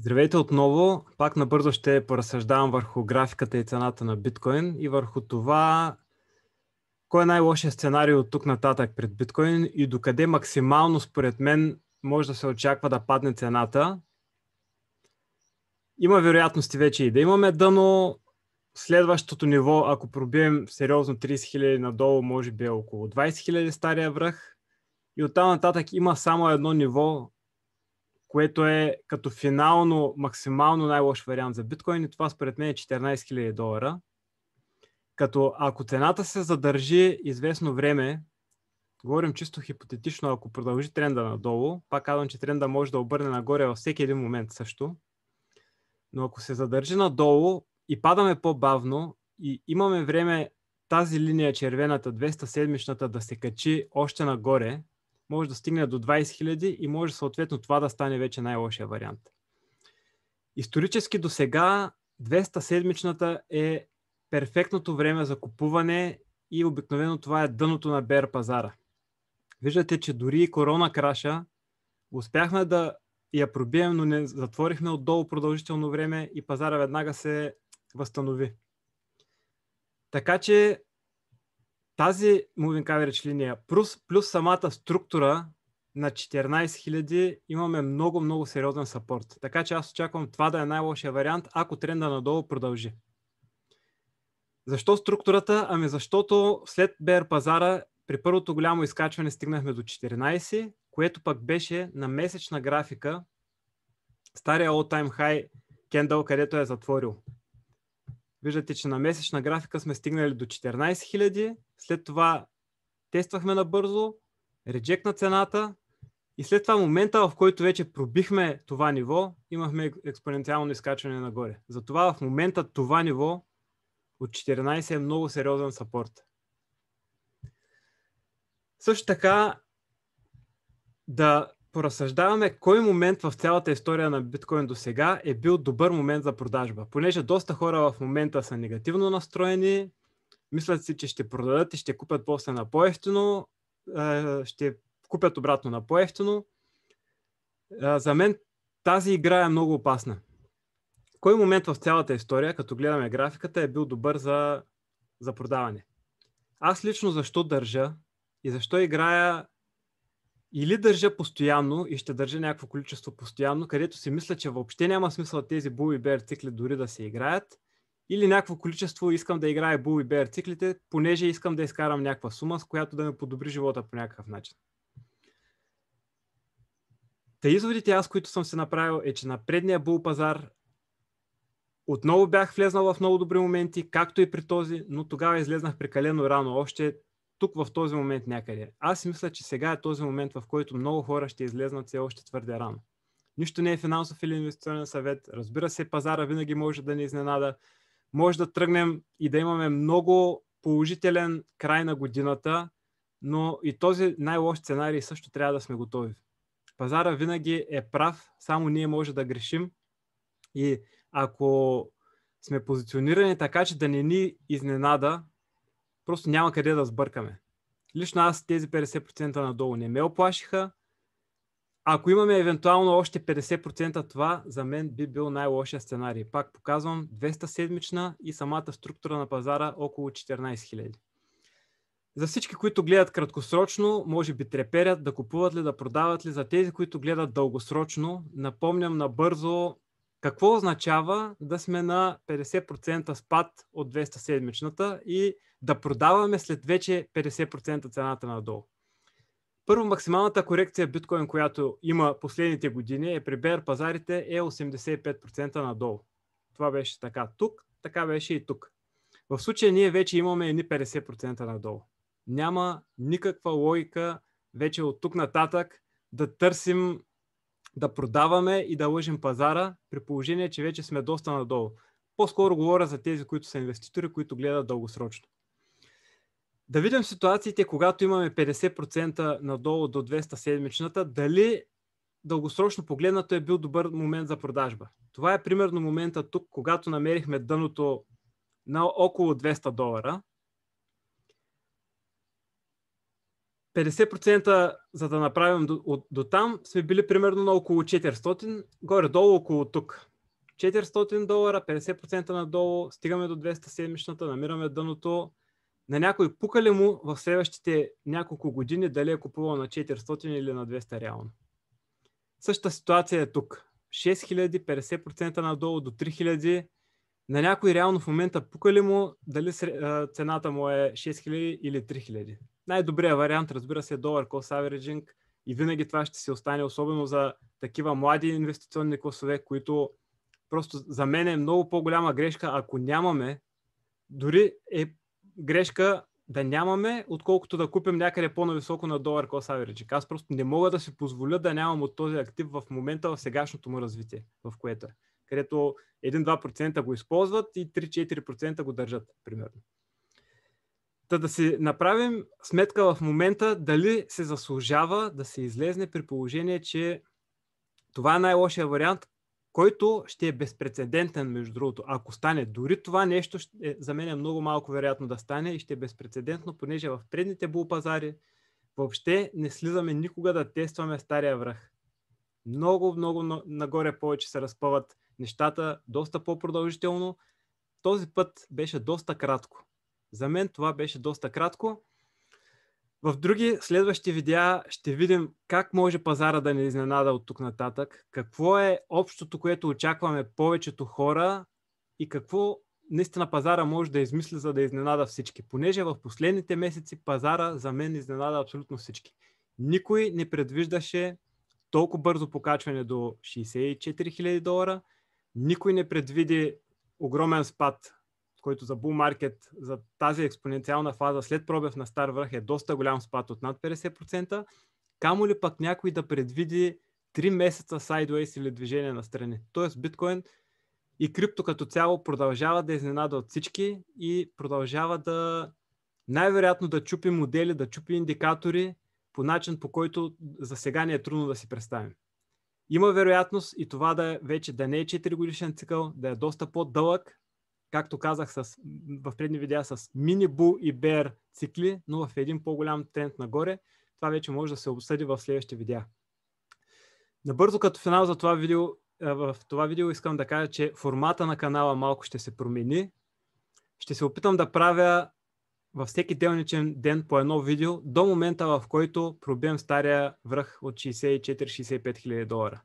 Здравейте отново. Пак набързо ще поразсъждавам върху графиката и цената на биткоин и върху това кой е най-лошия сценарий от тук нататък пред биткоин и докъде максимално според мен може да се очаква да падне цената. Има вероятности вече и да имаме дъно. Следващото ниво, ако пробием сериозно 30 000 надолу, може би е около 20 000 стария връх. И оттам нататък има само едно ниво, което е като финално максимално най-лош вариант за биткоин и това според мен е 14 000 долара. Като ако цената се задържи известно време, говорим чисто хипотетично, ако продължи тренда надолу, пак казвам, че тренда може да обърне нагоре във всеки един момент също, но ако се задържи надолу и падаме по-бавно и имаме време тази линия червената 200 седмичната да се качи още нагоре, може да стигне до 20 000 и може съответно това да стане вече най-лошия вариант. Исторически до сега 200 седмичната е перфектното време за купуване и обикновено това е дъното на бер пазара. Виждате, че дори и корона краша успяхме да я пробием, но не затворихме отдолу продължително време и пазара веднага се възстанови. Така че тази Moving Coverage линия плюс, плюс самата структура на 14 000 имаме много, много сериозен сапорт. Така че аз очаквам това да е най-лошия вариант, ако тренда надолу продължи. Защо структурата? Ами защото след BR пазара при първото голямо изкачване стигнахме до 14, което пък беше на месечна графика стария all-time high candle, където е затворил. Виждате, че на месечна графика сме стигнали до 14 000. След това тествахме набързо, реджект на цената и след това момента, в който вече пробихме това ниво, имахме експоненциално изкачване нагоре. Затова в момента това ниво от 14 е много сериозен сапорт. Също така да поразсъждаваме кой момент в цялата история на биткоин до сега е бил добър момент за продажба. Понеже доста хора в момента са негативно настроени, мислят си, че ще продадат и ще купят после на по-ефтино, е, ще купят обратно на по-ефтино. Е, за мен тази игра е много опасна. Кой момент в цялата история, като гледаме графиката, е бил добър за, за продаване? Аз лично защо държа и защо играя или държа постоянно и ще държа някакво количество постоянно, където си мисля, че въобще няма смисъл тези Bull и Bear цикли дори да се играят, или някакво количество искам да играя Bull и Bear циклите, понеже искам да изкарам някаква сума, с която да ме подобри живота по някакъв начин. Та изводите аз, които съм се направил, е, че на предния бул пазар отново бях влезнал в много добри моменти, както и при този, но тогава излезнах прекалено рано. Още тук в този момент някъде. Аз мисля, че сега е този момент, в който много хора ще излезнат все още твърде рано. Нищо не е финансов или инвестиционен съвет. Разбира се, пазара винаги може да ни изненада. Може да тръгнем и да имаме много положителен край на годината, но и този най-лош сценарий също трябва да сме готови. Пазара винаги е прав, само ние може да грешим. И ако сме позиционирани така, че да не ни изненада, Просто няма къде да сбъркаме. Лично аз тези 50% надолу не ме оплашиха. Ако имаме евентуално още 50% това, за мен би бил най-лошия сценарий. Пак показвам 200 седмична и самата структура на пазара около 14 000. За всички, които гледат краткосрочно, може би треперят да купуват ли, да продават ли. За тези, които гледат дългосрочно, напомням набързо какво означава да сме на 50% спад от 200-седмичната и да продаваме след вече 50% цената надолу? Първо, максималната корекция биткоин, която има последните години е при бер пазарите е 85% надолу. Това беше така тук, така беше и тук. В случая ние вече имаме едни 50% надолу. Няма никаква логика вече от тук нататък да търсим да продаваме и да лъжим пазара, при положение, че вече сме доста надолу. По-скоро говоря за тези, които са инвеститори, които гледат дългосрочно. Да видим ситуациите, когато имаме 50% надолу до 200 седмичната, дали дългосрочно погледнато е бил добър момент за продажба. Това е примерно момента тук, когато намерихме дъното на около 200 долара, 50% за да направим до, от, до там, сме били примерно на около 400, горе-долу около тук. 400 долара, 50% надолу, стигаме до 200 седмичната, намираме дъното. На някой пука ли му в следващите няколко години дали е купувал на 400 или на 200 реално? Същата ситуация е тук. 6000, 50% надолу до 3000, на някой реално в момента пука ли му дали цената му е 6000 или 3000. Най-добрият вариант, разбира се, е долар cost averaging и винаги това ще се остане, особено за такива млади инвестиционни класове, които просто за мен е много по-голяма грешка, ако нямаме, дори е грешка да нямаме, отколкото да купим някъде по-нависоко на долар cost averaging. Аз просто не мога да си позволя да нямам от този актив в момента в сегашното му развитие, в което е където 1-2% го използват и 3-4% го държат, примерно. Та да си направим сметка в момента дали се заслужава да се излезне при положение, че това е най-лошия вариант, който ще е безпредседентен, между другото. Ако стане дори това нещо, ще, е, за мен е много малко вероятно да стане и ще е безпредседентно, понеже в предните булпазари въобще не слизаме никога да тестваме стария връх. Много, много нагоре повече се разпъват нещата доста по-продължително. Този път беше доста кратко. За мен това беше доста кратко. В други следващи видеа ще видим как може пазара да ни изненада от тук нататък, какво е общото, което очакваме повечето хора и какво наистина пазара може да измисли, за да изненада всички. Понеже в последните месеци пазара за мен изненада абсолютно всички. Никой не предвиждаше толкова бързо покачване до 64 000 долара – никой не предвиди огромен спад, който за bull market, за тази експоненциална фаза след пробив на стар връх е доста голям спад от над 50%, камо ли пък някой да предвиди 3 месеца sideways или движение на страни. Тоест биткоин и крипто като цяло продължава да изненада от всички и продължава да най-вероятно да чупи модели, да чупи индикатори по начин, по който за сега не е трудно да си представим. Има вероятност и това да е, вече да не е 4 годишен цикъл, да е доста по-дълъг, както казах с, в предни видеа с мини бу и бер цикли, но в един по-голям тренд нагоре. Това вече може да се обсъди в следващите видеа. Набързо като финал за това видео, е, в това видео искам да кажа, че формата на канала малко ще се промени. Ще се опитам да правя във всеки делничен ден по едно видео, до момента в който пробием стария връх от 64-65 хиляди долара.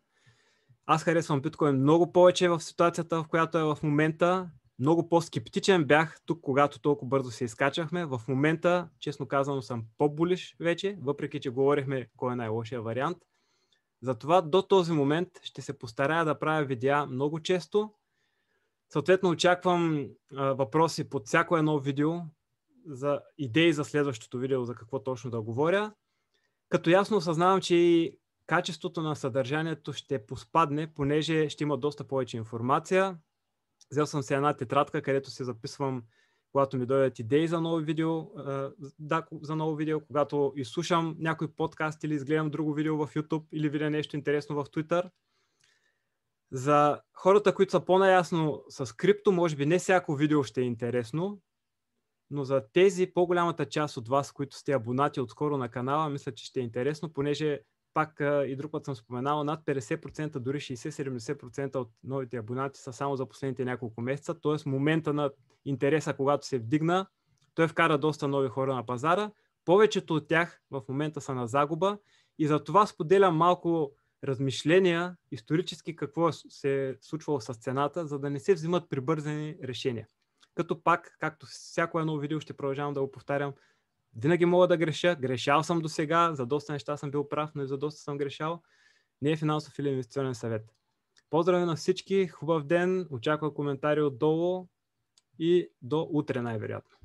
Аз харесвам биткоин много повече в ситуацията, в която е в момента. Много по-скептичен бях тук, когато толкова бързо се изкачахме. В момента, честно казано, съм по-булиш вече, въпреки че говорихме кой е най-лошия вариант. Затова до този момент ще се постарая да правя видеа много често. Съответно, очаквам а, въпроси под всяко едно видео, за идеи за следващото видео, за какво точно да говоря. Като ясно осъзнавам, че и качеството на съдържанието ще поспадне, понеже ще има доста повече информация. Взел съм си една тетрадка, където си записвам, когато ми дойдат идеи за ново видео, да, за ново видео, когато изслушам някой подкаст или изгледам друго видео в YouTube или видя нещо интересно в Twitter. За хората, които са по-наясно с крипто, може би не всяко видео ще е интересно, но за тези по-голямата част от вас, които сте абонати отскоро на канала, мисля, че ще е интересно, понеже пак и друг път съм споменал, над 50%, дори 60-70% от новите абонати са само за последните няколко месеца, т.е. момента на интереса, когато се вдигна, той вкара доста нови хора на пазара. Повечето от тях в момента са на загуба и за това споделям малко размишления исторически какво е се е случвало с цената, за да не се взимат прибързани решения като пак, както всяко едно видео ще продължавам да го повтарям, винаги мога да греша, грешал съм до сега, за доста неща съм бил прав, но и за доста съм грешал. Не е финансов или инвестиционен съвет. Поздрави на всички, хубав ден, очаквам коментари отдолу и до утре най-вероятно.